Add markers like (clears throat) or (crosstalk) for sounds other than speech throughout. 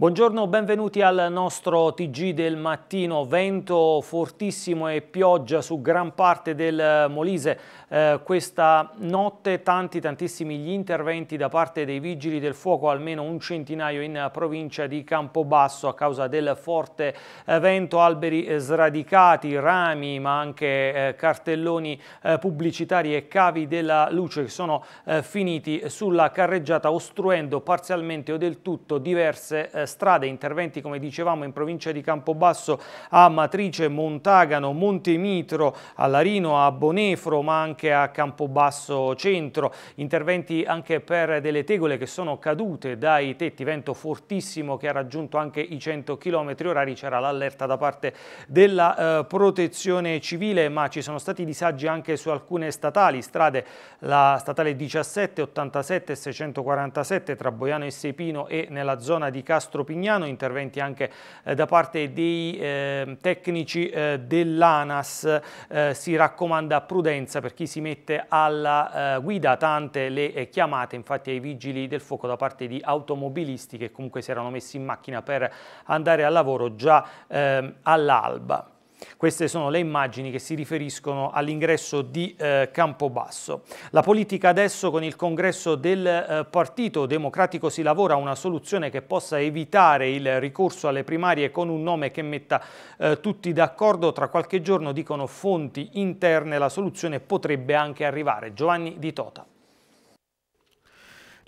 Buongiorno, benvenuti al nostro TG del mattino. Vento fortissimo e pioggia su gran parte del eh, Molise. Eh, questa notte tanti, tantissimi gli interventi da parte dei vigili del fuoco, almeno un centinaio in provincia di Campobasso a causa del forte eh, vento, alberi eh, sradicati, rami, ma anche eh, cartelloni eh, pubblicitari e cavi della luce che sono finiti sulla carreggiata, ostruendo parzialmente o del tutto diverse strade strade, interventi come dicevamo in provincia di Campobasso a Matrice, Montagano, Montemitro, a Larino, a Bonefro ma anche a Campobasso Centro, interventi anche per delle tegole che sono cadute dai tetti, vento fortissimo che ha raggiunto anche i 100 km orari, c'era l'allerta da parte della eh, protezione civile ma ci sono stati disagi anche su alcune statali, strade, la statale 17, 87 e 647 tra Boiano e Sepino e nella zona di Castro Tropignano, interventi anche eh, da parte dei ehm, tecnici eh, dell'ANAS, eh, si raccomanda prudenza per chi si mette alla guida, tante le chiamate infatti ai vigili del fuoco da parte di automobilisti che comunque si erano messi in macchina per andare al lavoro già ehm, all'alba. Queste sono le immagini che si riferiscono all'ingresso di eh, Campobasso. La politica adesso con il congresso del eh, Partito Democratico si lavora a una soluzione che possa evitare il ricorso alle primarie con un nome che metta eh, tutti d'accordo. Tra qualche giorno, dicono fonti interne, la soluzione potrebbe anche arrivare. Giovanni Di Tota.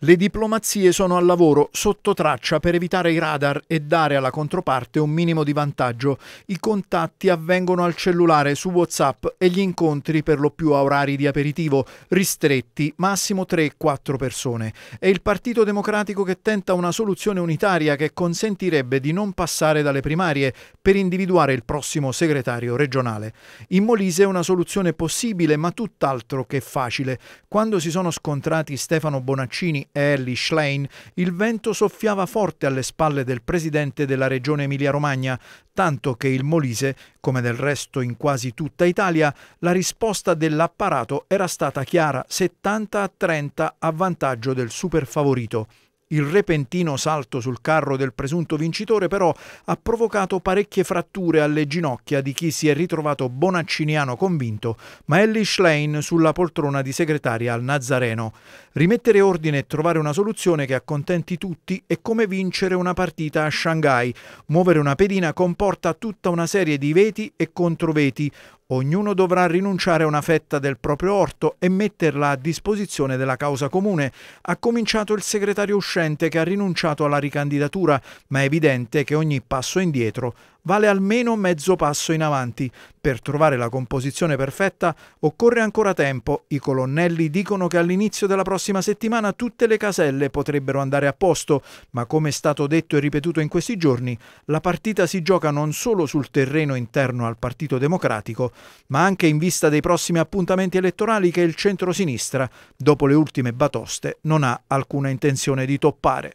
Le diplomazie sono al lavoro sotto traccia per evitare i radar e dare alla controparte un minimo di vantaggio. I contatti avvengono al cellulare, su WhatsApp e gli incontri per lo più a orari di aperitivo, ristretti, massimo 3-4 persone. È il Partito Democratico che tenta una soluzione unitaria che consentirebbe di non passare dalle primarie per individuare il prossimo segretario regionale. In Molise è una soluzione possibile ma tutt'altro che facile. Quando si sono scontrati Stefano Bonaccini e Ellie Schlein, il vento soffiava forte alle spalle del presidente della regione Emilia-Romagna, tanto che il Molise, come del resto in quasi tutta Italia, la risposta dell'apparato era stata chiara 70 a 30 a vantaggio del superfavorito. Il repentino salto sul carro del presunto vincitore però ha provocato parecchie fratture alle ginocchia di chi si è ritrovato bonacciniano convinto, ma Ellie Schlein sulla poltrona di segretaria al Nazareno. Rimettere ordine e trovare una soluzione che accontenti tutti è come vincere una partita a Shanghai. Muovere una pedina comporta tutta una serie di veti e controveti, Ognuno dovrà rinunciare a una fetta del proprio orto e metterla a disposizione della causa comune. Ha cominciato il segretario uscente che ha rinunciato alla ricandidatura, ma è evidente che ogni passo indietro vale almeno mezzo passo in avanti. Per trovare la composizione perfetta occorre ancora tempo. I colonnelli dicono che all'inizio della prossima settimana tutte le caselle potrebbero andare a posto, ma come è stato detto e ripetuto in questi giorni, la partita si gioca non solo sul terreno interno al Partito Democratico, ma anche in vista dei prossimi appuntamenti elettorali che il centro-sinistra, dopo le ultime batoste, non ha alcuna intenzione di toppare.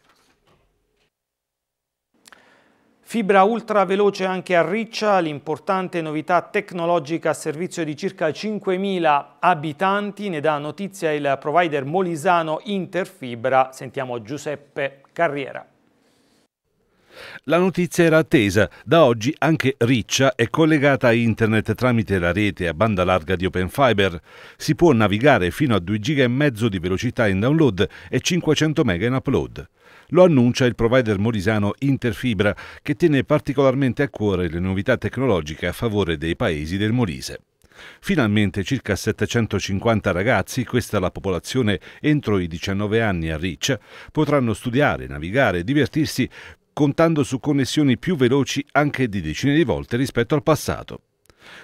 Fibra ultra veloce anche a Riccia, l'importante novità tecnologica a servizio di circa 5.000 abitanti, ne dà notizia il provider molisano Interfibra, sentiamo Giuseppe Carriera. La notizia era attesa. Da oggi anche Riccia è collegata a internet tramite la rete a banda larga di Open Fiber. Si può navigare fino a 2 giga e mezzo di velocità in download e 500 mega in upload. Lo annuncia il provider morisano Interfibra, che tiene particolarmente a cuore le novità tecnologiche a favore dei paesi del Molise. Finalmente circa 750 ragazzi, questa la popolazione entro i 19 anni a Riccia, potranno studiare, navigare, e divertirsi contando su connessioni più veloci anche di decine di volte rispetto al passato.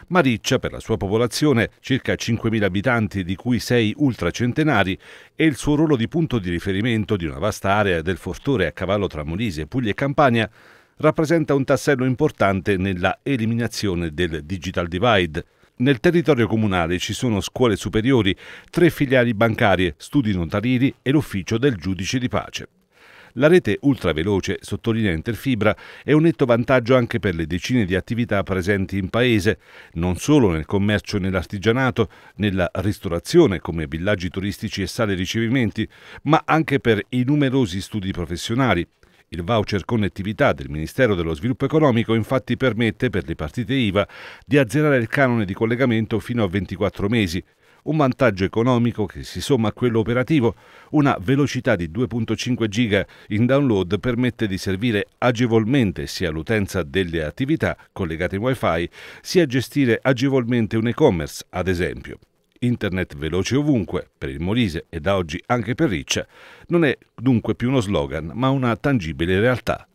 Mariccia, per la sua popolazione, circa 5.000 abitanti di cui 6 ultracentenari, e il suo ruolo di punto di riferimento di una vasta area del fortore a cavallo tra Molise, Puglia e Campania, rappresenta un tassello importante nella eliminazione del digital divide. Nel territorio comunale ci sono scuole superiori, tre filiali bancarie, studi notarili e l'ufficio del giudice di pace. La rete ultraveloce, sottolinea Interfibra, è un netto vantaggio anche per le decine di attività presenti in paese, non solo nel commercio e nell'artigianato, nella ristorazione come villaggi turistici e sale ricevimenti, ma anche per i numerosi studi professionali. Il voucher connettività del Ministero dello Sviluppo Economico infatti permette per le partite IVA di azzerare il canone di collegamento fino a 24 mesi, un vantaggio economico che si somma a quello operativo, una velocità di 2.5 giga in download permette di servire agevolmente sia l'utenza delle attività collegate in wifi, sia gestire agevolmente un e-commerce, ad esempio internet veloce ovunque, per il Molise e da oggi anche per Riccia, non è dunque più uno slogan, ma una tangibile realtà.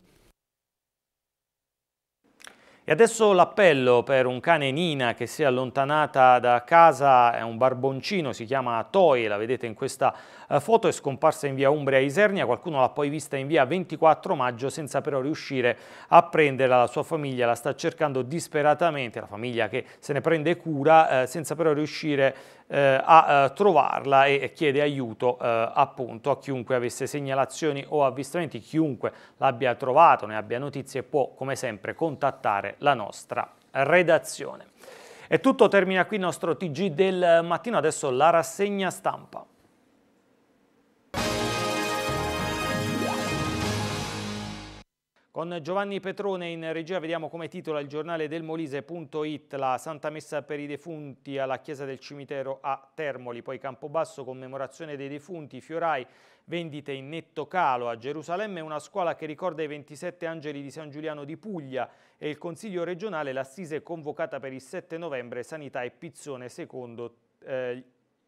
E adesso l'appello per un cane Nina che si è allontanata da casa, è un barboncino, si chiama Toy, la vedete in questa eh, foto è scomparsa in via Umbria a Isernia, qualcuno l'ha poi vista in via 24 maggio senza però riuscire a prenderla, la sua famiglia la sta cercando disperatamente, la famiglia che se ne prende cura eh, senza però riuscire eh, a eh, trovarla e, e, chiede aiuto eh, appunto a chiunque avesse segnalazioni o avvistamenti, chiunque l'abbia trovato, ne abbia notizie può come sempre contattare la nostra redazione. E tutto termina qui il nostro TG del mattino, adesso la rassegna stampa. Con Giovanni Petrone in regia vediamo come titola il giornale del Molise.it la Santa Messa per i defunti alla chiesa del cimitero a Termoli, poi Campobasso commemorazione dei defunti, Fiorai vendite in netto calo a Gerusalemme, una scuola che ricorda i 27 angeli di San Giuliano di Puglia e il Consiglio regionale l'assise convocata per il 7 novembre sanità e pizzone secondo eh,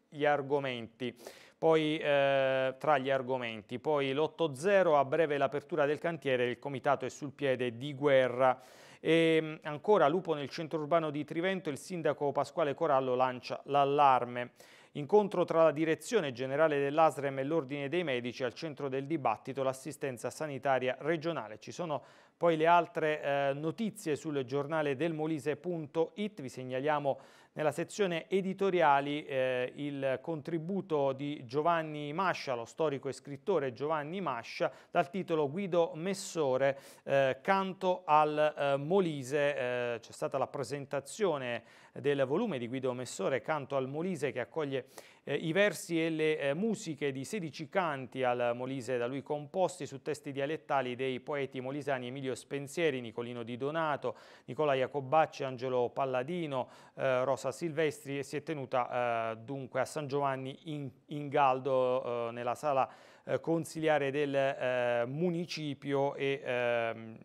gli argomenti poi eh, tra gli argomenti. Poi l'8-0, a breve l'apertura del cantiere, il comitato è sul piede di guerra. E ehm, ancora Lupo nel centro urbano di Trivento, il sindaco Pasquale Corallo lancia l'allarme. Incontro tra la direzione generale dell'ASREM e l'Ordine dei Medici al centro del dibattito l'assistenza sanitaria regionale. Ci sono poi le altre eh, notizie sul giornale del Molise.it, vi segnaliamo nella sezione editoriali eh, il contributo di Giovanni Mascia, lo storico e scrittore Giovanni Mascia, dal titolo Guido Messore, eh, canto al eh, Molise, eh, c'è stata la presentazione del volume di Guido Messore, Canto al Molise, che accoglie eh, i versi e le eh, musiche di 16 canti al Molise da lui composti su testi dialettali dei poeti molisani Emilio Spensieri, Nicolino Di Donato, Nicola Iacobacci, Angelo Palladino, eh, Rosa Silvestri e si è tenuta eh, dunque a San Giovanni in, in Galdo eh, nella sala eh, consigliare del eh, municipio e ehm,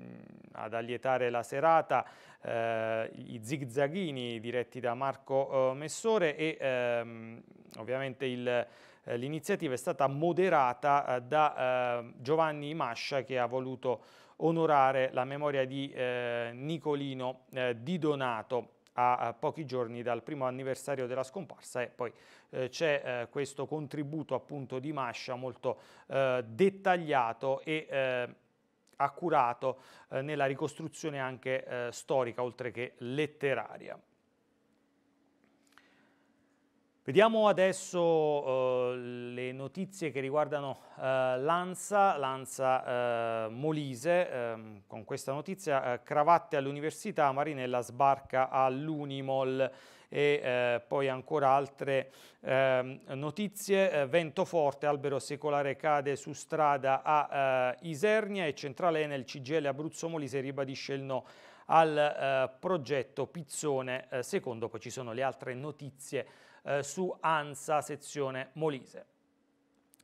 ad allietare la serata eh, i zigzaghini diretti da Marco Messore e ehm, ovviamente il l'iniziativa è stata moderata da eh, Giovanni Mascia che ha voluto onorare la memoria di eh, Nicolino eh, Di Donato a pochi giorni dal primo anniversario della scomparsa e poi eh, c'è eh, questo contributo appunto di Mascia molto eh, dettagliato e eh, accurato eh, nella ricostruzione anche eh, storica oltre che letteraria. Vediamo adesso eh, le notizie che riguardano eh, l'ANSA, l'ANSA eh, Molise, ehm, con questa notizia eh, cravatte all'università, Marinella sbarca all'Unimol e eh, poi ancora altre ehm, notizie, eh, vento forte, albero secolare cade su strada a Isernia e centrale nel CGL Abruzzo Molise ribadisce il no al progetto Pizzone, secondo poi ci sono le altre notizie eh, su ANSA sezione Molise.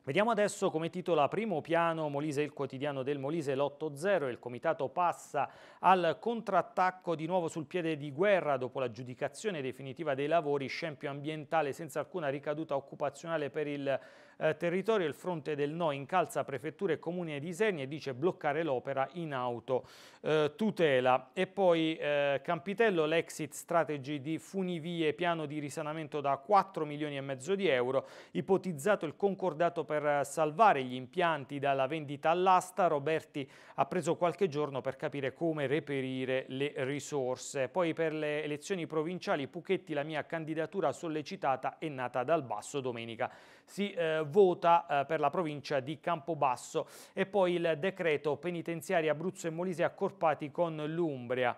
Vediamo adesso come titola primo piano Molise il quotidiano del Molise l'8-0, il comitato passa al contrattacco di nuovo sul piede di guerra dopo l'aggiudicazione definitiva dei lavori, scempio ambientale senza alcuna ricaduta occupazionale per il eh, territorio. Il fronte del no incalza prefetture, comuni e disegni e dice bloccare l'opera in auto eh, tutela. E poi eh, Campitello, l'exit strategy di Funivie, piano di risanamento da 4 milioni e mezzo di euro, ipotizzato il concordato per eh, salvare gli impianti dalla vendita all'asta. Roberti ha preso qualche giorno per capire come reperire le risorse. Poi per le elezioni provinciali Puchetti la mia candidatura sollecitata è nata dal basso domenica. Si eh, vota eh, per la provincia di Campobasso e poi il decreto penitenziario Abruzzo e Molise accorpati con l'Umbria.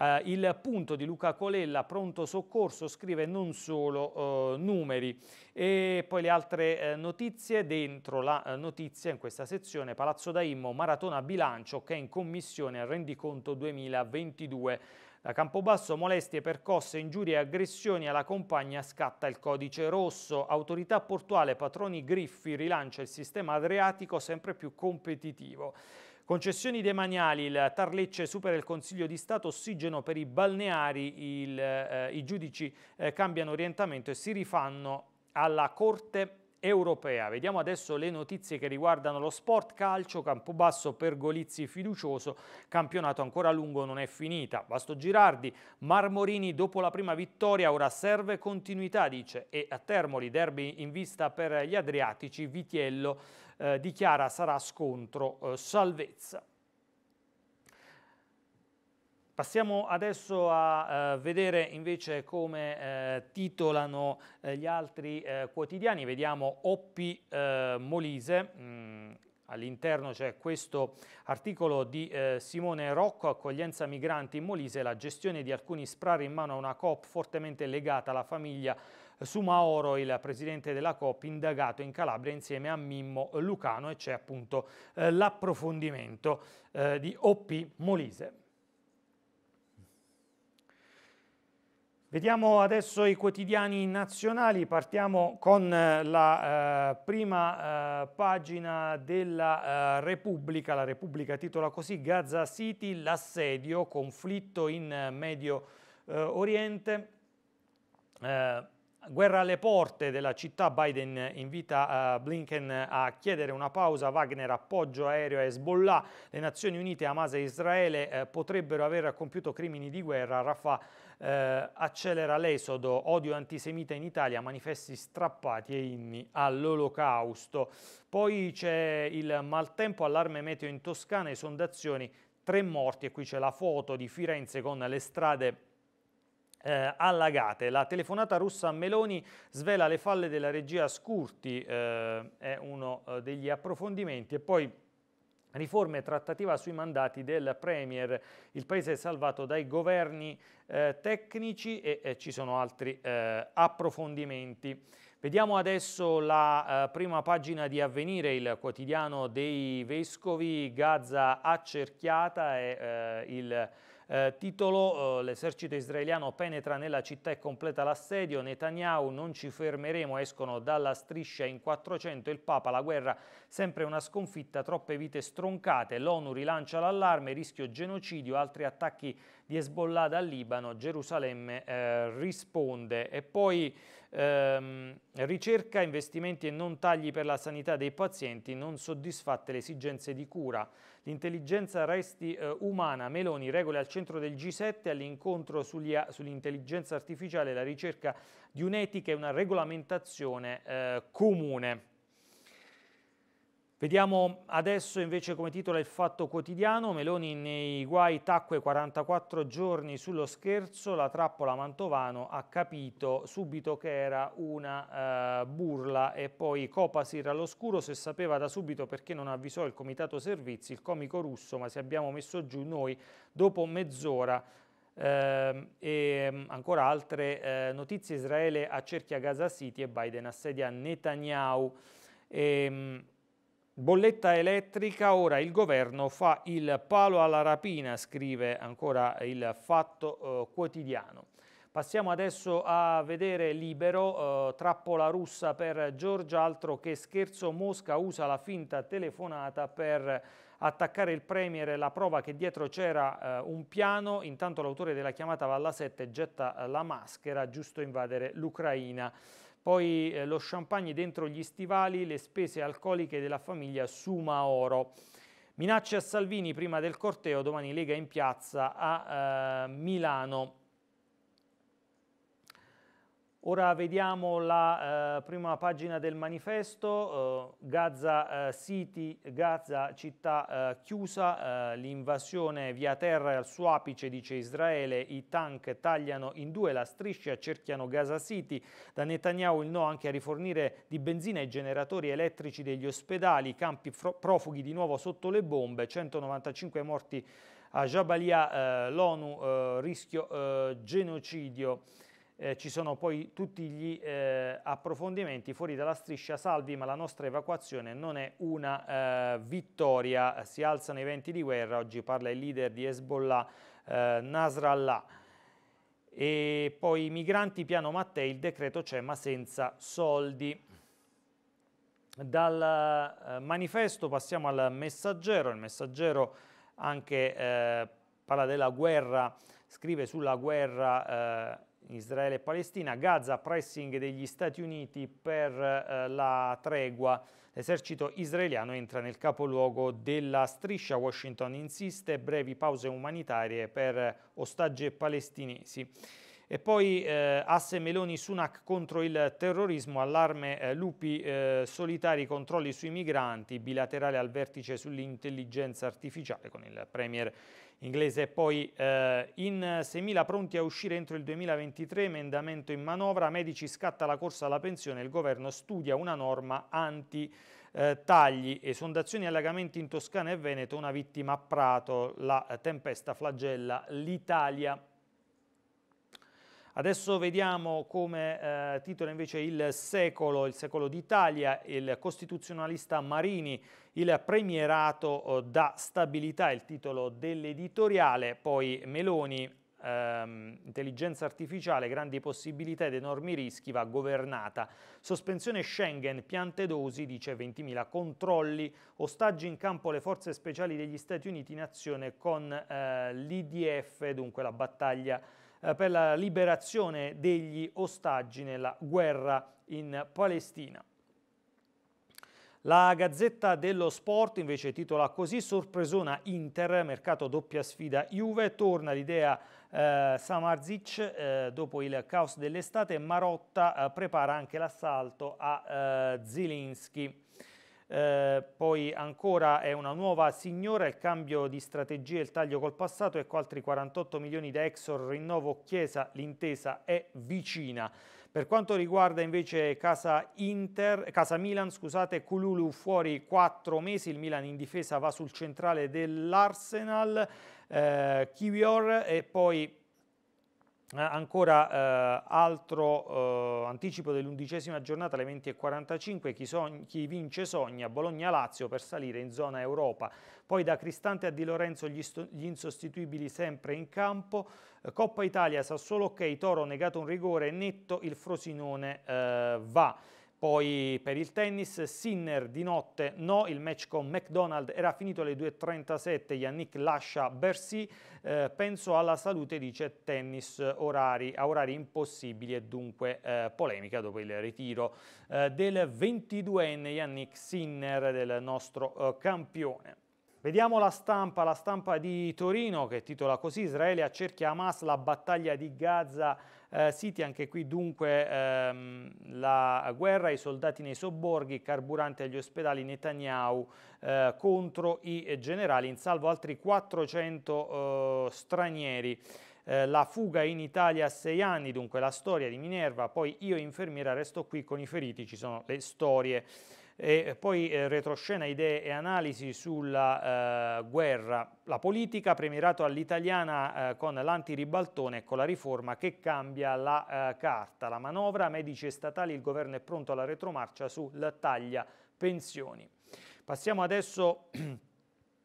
Uh, il punto di Luca Colella, pronto soccorso, scrive non solo uh, numeri. E poi le altre uh, notizie, dentro la notizia in questa sezione, Palazzo Daimmo, Maratona Bilancio che è in commissione al rendiconto 2022. Da Campobasso molestie, percosse, ingiurie e aggressioni alla compagna scatta il codice rosso. Autorità portuale Patroni Griffi rilancia il sistema adriatico sempre più competitivo. Concessioni demaniali, il Tarlecce supera il Consiglio di Stato, ossigeno per i balneari, il, eh, i giudici eh, cambiano orientamento e si rifanno alla Corte europea. Vediamo adesso le notizie che riguardano lo sport calcio, Campobasso per Golizzi fiducioso, campionato ancora lungo non è finita. Vasto Girardi, Marmorini dopo la prima vittoria, ora serve continuità dice e a Termoli derby in vista per gli Adriatici, Vitiello eh, dichiara sarà scontro eh, salvezza. Passiamo adesso a eh, vedere invece come eh, titolano eh, gli altri eh, quotidiani. Vediamo Oppi eh, Molise. Mm, All'interno c'è questo articolo di eh, Simone Rocco, accoglienza migranti in Molise, la gestione di alcuni sprari in mano a una COP fortemente legata alla famiglia Sumaoro, il presidente della COP, indagato in Calabria insieme a Mimmo Lucano e c'è appunto l'approfondimento di OP Molise. Vediamo adesso i quotidiani nazionali, partiamo con eh, la eh, prima eh, pagina della eh, Repubblica, la Repubblica titola così Gaza City, l'assedio, conflitto in eh, Medio eh, Oriente, guerra alle porte della città, Biden invita Blinken a chiedere una pausa, Wagner appoggio aereo a Hezbollah, le Nazioni Unite, Hamas e Israele potrebbero aver compiuto crimini di guerra, Rafah eh, accelera l'esodo, odio antisemita in Italia, manifesti strappati e inni all'olocausto. Poi c'è il maltempo, allarme meteo in Toscana, esondazioni, tre morti e qui c'è la foto di Firenze con le strade eh, allagate. La telefonata russa a Meloni svela le falle della regia Scurti, eh, è uno eh, degli approfondimenti e poi Riforme e trattativa sui mandati del Premier. Il Paese è salvato dai governi eh, tecnici e eh, ci sono altri eh, approfondimenti. Vediamo adesso la eh, prima pagina di Avvenire, il quotidiano dei Vescovi. Gaza accerchiata è eh, il eh, titolo, eh, l'esercito israeliano penetra nella città e completa l'assedio, Netanyahu non ci fermeremo, escono dalla striscia in 400, il Papa, la guerra sempre una sconfitta, troppe vite stroncate, l'ONU rilancia l'allarme, rischio genocidio, altri attacchi di Hezbollah dal Libano, Gerusalemme eh, risponde. E poi ehm, ricerca, investimenti e non tagli per la sanità dei pazienti, non soddisfatte le esigenze di cura. L'intelligenza resti eh, umana, Meloni, regole al centro del G7 all'incontro sull'intelligenza sull artificiale, la ricerca di un'etica e una regolamentazione eh, comune. Vediamo adesso invece come titolo il fatto quotidiano, Meloni nei guai tacque 44 giorni sullo scherzo, la trappola Mantovano ha capito subito che era una eh, burla e poi Copasir all'oscuro se sapeva da subito perché non avvisò il comitato servizi, il comico russo, ma si abbiamo messo giù noi dopo mezz'ora eh, e mm, ancora altre eh, notizie, Israele accerchia Gaza City e Biden assedia Netanyahu. E, ehm, Bolletta elettrica, ora il governo fa il palo alla rapina, scrive ancora il Fatto eh, Quotidiano. Passiamo adesso a vedere Libero, eh, trappola russa per Giorgia, altro che scherzo, Mosca usa la finta telefonata per attaccare il Premier, la prova che dietro c'era eh, un piano, intanto l'autore della chiamata va alla 7 getta la maschera, giusto invadere l'Ucraina poi eh, lo champagne dentro gli stivali, le spese alcoliche della famiglia Sumaoro. Minacce a Salvini prima del corteo, domani Lega in piazza a eh, Milano. Ora vediamo la eh, prima pagina del manifesto, eh, Gaza eh, City, Gaza città eh, chiusa, eh, l'invasione via terra è al suo apice, dice Israele, i tank tagliano in due la striscia, cerchiano Gaza City, da Netanyahu il no anche a rifornire di benzina i generatori elettrici degli ospedali, campi profughi di nuovo sotto le bombe, 195 morti a Jabalia, eh, l'ONU, rischio genocidio eh, ci sono poi tutti gli eh, approfondimenti fuori dalla striscia salvi ma la nostra evacuazione non è una eh, vittoria si alzano i venti di guerra oggi parla il leader di Hezbollah eh, Nasrallah e poi i migranti piano Mattei il decreto c'è ma senza soldi dal eh, manifesto passiamo al messaggero il messaggero anche eh, parla della guerra scrive sulla guerra Israele e Palestina, Gaza pressing degli Stati Uniti per eh, la tregua. L'esercito israeliano entra nel capoluogo della striscia. Washington insiste, brevi pause umanitarie per ostaggi palestinesi. E poi eh, asse Meloni-Sunak contro il terrorismo, allarme eh, lupi eh, solitari, controlli sui migranti, bilaterale al vertice sull'intelligenza artificiale con il premier inglese. Poi eh, in 6.000 pronti a uscire entro il 2023, emendamento in manovra, medici scatta la corsa alla pensione, il governo studia una norma anti eh, tagli esondazioni e allagamenti in Toscana e Veneto, una vittima a Prato, la tempesta flagella l'Italia. Adesso vediamo come eh, titola invece il secolo, il secolo d'Italia, il costituzionalista Marini, il premierato eh, da stabilità, il titolo dell'editoriale, poi Meloni, ehm, intelligenza artificiale, grandi possibilità ed enormi rischi, va governata. Sospensione Schengen, piante dosi, dice 20.000 controlli, ostaggi in campo le forze speciali degli Stati Uniti in azione con eh, l'IDF, dunque la battaglia eh, per la liberazione degli ostaggi nella guerra in Palestina. La Gazzetta dello Sport invece titola così sorpresona Inter, mercato doppia sfida Juve, torna l'idea eh, Samarzic eh, dopo il caos dell'estate, Marotta eh, prepara anche l'assalto a eh, Zilinski eh, poi ancora è una nuova signora, il cambio di strategia il taglio col passato, ecco altri 48 milioni da Exor, rinnovo Chiesa, l'intesa è vicina. Per quanto riguarda invece casa, Inter, casa Milan, scusate, Cululu fuori 4 mesi, il Milan in difesa va sul centrale dell'Arsenal, eh, Kiwior e poi eh, ancora eh, altro eh, anticipo dell'undicesima giornata alle 20.45, chi, chi vince sogna Bologna-Lazio per salire in zona Europa. Poi da Cristante a Di Lorenzo gli, gli insostituibili sempre in campo. Eh, Coppa Italia, Sassuolo ok, Toro negato un rigore, netto il Frosinone eh, va. Poi per il tennis, Sinner di notte no, il match con McDonald era finito alle 2.37, Yannick lascia Bercy, eh, penso alla salute dice tennis orari, a orari impossibili e dunque eh, polemica dopo il ritiro eh, del 22enne Yannick Sinner del nostro eh, campione. Vediamo la stampa, la stampa di Torino che titola così Israele accerchia Hamas, la battaglia di Gaza eh, siti anche qui dunque ehm, la guerra, i soldati nei sobborghi, carburante agli ospedali, Netanyahu eh, contro i generali, in salvo altri 400 eh, stranieri. Eh, la fuga in Italia a sei anni, dunque la storia di Minerva, poi io infermiera resto qui con i feriti, ci sono le storie e eh, poi eh, retroscena idee e analisi sulla eh, guerra, la politica, premierato all'italiana eh, con l'antiribaltone e con la riforma che cambia la eh, carta, la manovra, medici e statali, il governo è pronto alla retromarcia sul taglia pensioni. Passiamo adesso (clears throat)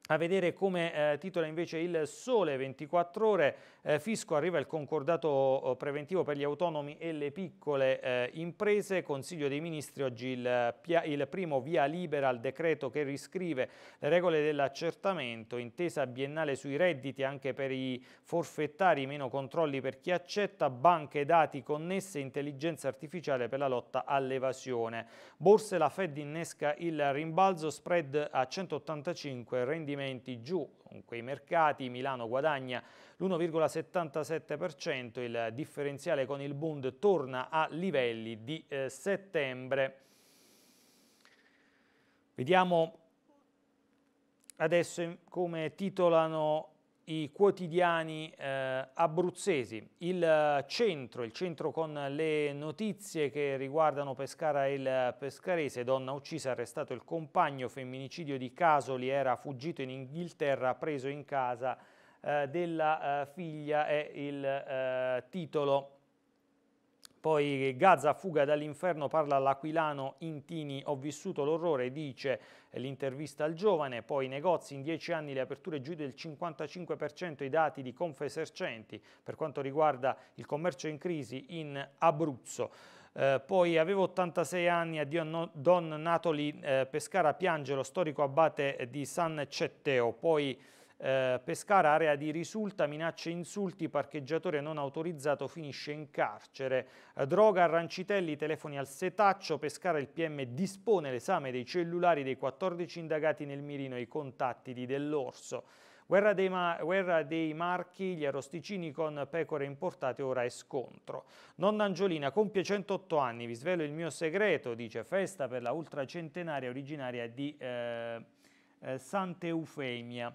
A vedere come eh, titola invece il Sole 24 ore, eh, fisco arriva il concordato oh, preventivo per gli autonomi e le piccole eh, imprese, Consiglio dei Ministri oggi il, il, primo via libera al decreto che riscrive le regole dell'accertamento, intesa biennale sui redditi anche per i forfettari, meno controlli per chi accetta, banche dati connesse, intelligenza artificiale per la lotta all'evasione. Borse la Fed innesca il rimbalzo, spread a 185, rendimento rendimenti giù con quei mercati, Milano guadagna l'1,77%, il differenziale con il Bund torna a livelli di eh, settembre. Vediamo adesso come titolano i quotidiani eh, abruzzesi. Il eh, centro, il centro con le notizie che riguardano Pescara e il pescarese, donna uccisa, arrestato il compagno, femminicidio di Casoli, era fuggito in Inghilterra, preso in casa eh, della eh, figlia, è il eh, titolo poi Gaza, fuga dall'inferno, parla all'Aquilano Intini, ho vissuto l'orrore, dice l'intervista al giovane, poi i negozi in dieci anni le aperture giù del 55% i dati di Confesercenti per quanto riguarda il commercio in crisi in Abruzzo. Eh, poi avevo 86 anni, addio Don Natoli eh, Pescara piange lo storico abate di San Cetteo, poi eh, Pescara, area di risulta, minacce e insulti, parcheggiatore non autorizzato finisce in carcere. Eh, droga, Arancitelli, telefoni al setaccio, Pescara il PM dispone l'esame dei cellulari dei 14 indagati nel mirino e i contatti di Dell'Orso. Guerra dei, guerra dei, marchi, gli arrosticini con pecore importate, ora è scontro. Nonna Angiolina compie 108 anni, vi svelo il mio segreto, dice festa per la ultracentenaria originaria di eh, eh, Sant'Eufemia.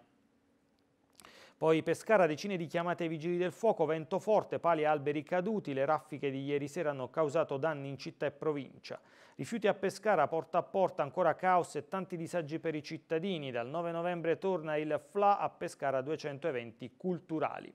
Poi Pescara, decine di chiamate ai vigili del fuoco, vento forte, pali e alberi caduti, le raffiche di ieri sera hanno causato danni in città e provincia. Rifiuti a Pescara, porta a porta, ancora caos e tanti disagi per i cittadini. Dal 9 novembre torna il FLA a Pescara 200 eventi culturali.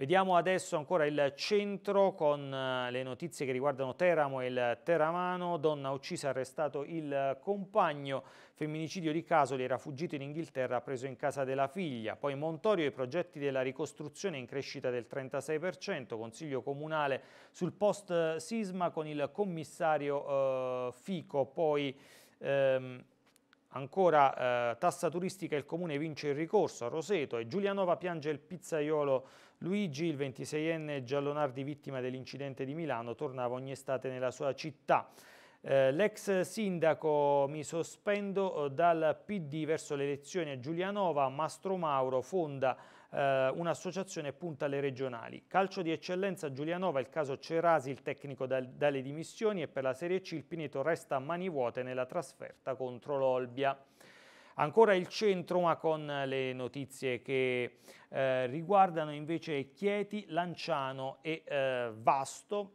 Vediamo adesso ancora il centro con eh, le notizie che riguardano Teramo e il Teramano. Donna uccisa, arrestato il compagno. Femminicidio di Casoli, era fuggito in Inghilterra, preso in casa della figlia. Poi Montorio, i progetti della ricostruzione in crescita del 36%. Consiglio comunale sul post-sisma con il commissario eh, Fico. Poi... Ehm, Ancora eh, tassa turistica, il comune vince il ricorso a Roseto e Giulianova piange il pizzaiolo Luigi, il 26enne Giallonardi vittima dell'incidente di Milano, tornava ogni estate nella sua città. Eh, L'ex sindaco mi sospendo eh, dal PD verso le elezioni a Giulianova, Mastro Mauro fonda eh, un'associazione punta alle regionali. Calcio di eccellenza Giulianova, il caso Cerasi, il tecnico dal, dalle dimissioni e per la Serie C il Pineto resta a mani vuote nella trasferta contro l'Olbia. Ancora il centro ma con le notizie che eh, riguardano invece Chieti, Lanciano e eh, Vasto.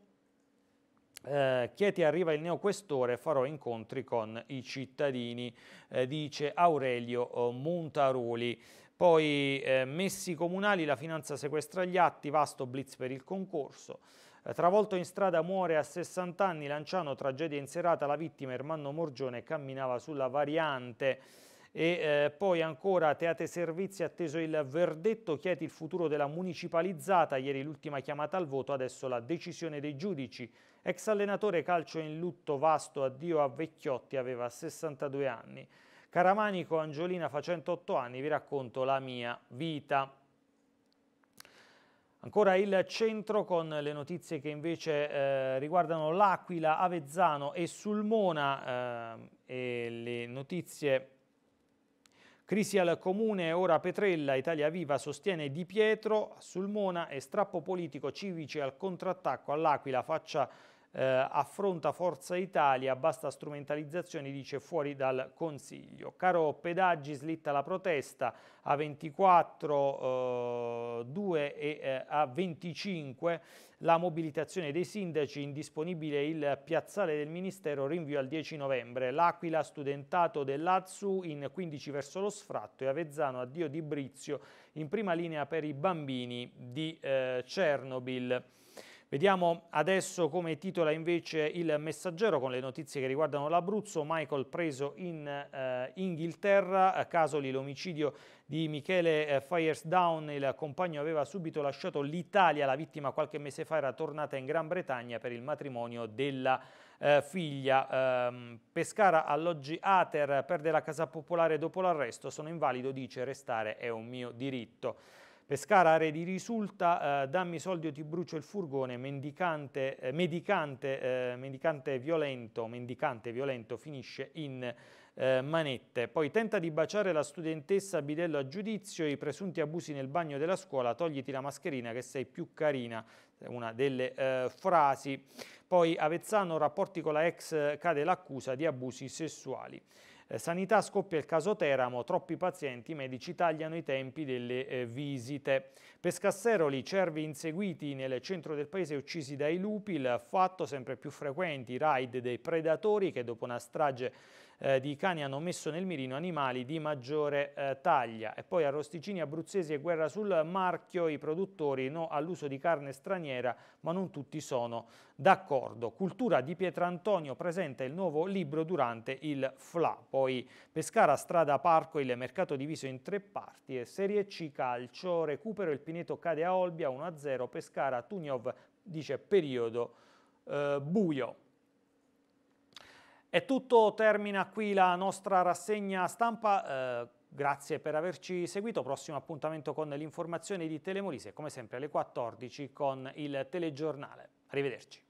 Eh, Chieti arriva il neoquestore, farò incontri con i cittadini, eh, dice Aurelio eh, Montaroli. Poi eh, messi comunali, la finanza sequestra gli atti, vasto blitz per il concorso. Eh, travolto in strada muore a 60 anni, Lanciano, tragedia in serata, la vittima Ermanno Morgione camminava sulla variante. E eh, poi ancora Teate Servizi atteso il verdetto, chiedi il futuro della municipalizzata, ieri l'ultima chiamata al voto, adesso la decisione dei giudici. Ex allenatore calcio in lutto vasto, addio a Vecchiotti, aveva 62 anni. Caramanico Angiolina fa 108 anni, vi racconto la mia vita. Ancora il centro con le notizie che invece eh, riguardano l'Aquila, Avezzano e Sulmona eh, e le notizie Crisi al comune, ora Petrella, Italia Viva sostiene Di Pietro, Sulmona e strappo politico civici al contrattacco all'Aquila faccia eh, affronta Forza Italia, basta strumentalizzazioni, dice fuori dal Consiglio. Caro Pedaggi slitta la protesta a 24, eh, 2 e eh, a 25 la mobilitazione dei sindaci, indisponibile il piazzale del Ministero, rinvio al 10 novembre. L'Aquila, studentato dell'Azzu, in 15 verso lo sfratto e Avezzano, addio di Brizio, in prima linea per i bambini di eh, Chernobyl. Vediamo adesso come titola invece il messaggero con le notizie che riguardano l'Abruzzo, Michael preso in eh, Inghilterra, caso l'omicidio di Michele eh, Firesdown, il compagno aveva subito lasciato l'Italia, la vittima qualche mese fa era tornata in Gran Bretagna per il matrimonio della eh, figlia. Eh, Pescara alloggi Ater, perde la casa popolare dopo l'arresto, sono invalido, dice restare è un mio diritto. Pescara Are di Risulta, eh, dammi soldi o ti brucio il furgone, mendicante, eh, medicante, eh, mendicante, violento, mendicante violento finisce in eh, manette. Poi tenta di baciare la studentessa Bidello a giudizio, i presunti abusi nel bagno della scuola, togliti la mascherina che sei più carina, una delle eh, frasi. Poi Avezzano, rapporti con la ex, cade l'accusa di abusi sessuali. Eh, sanità scoppia il caso Teramo, troppi pazienti, i medici tagliano i tempi delle eh, visite. Pescasseroli, cervi inseguiti nel centro del paese uccisi dai lupi, il fatto sempre più frequenti, i raid dei predatori che dopo una strage eh, di cani hanno messo nel mirino animali di maggiore eh, taglia. E poi arrosticini abruzzesi e guerra sul marchio, i produttori no all'uso di carne straniera, ma non tutti sono d'accordo. Cultura di Pietrantonio presenta il nuovo libro durante il FLA. Poi Pescara, Strada, Parco, il mercato diviso in tre parti e Serie C calcio, recupero, il Pineto cade a Olbia 1-0, Pescara, Tuniov dice periodo eh, buio. È tutto, termina qui la nostra rassegna stampa. Eh, grazie per averci seguito. Prossimo appuntamento con l'informazione di Telemolise, come sempre alle 14 con il telegiornale. Arrivederci.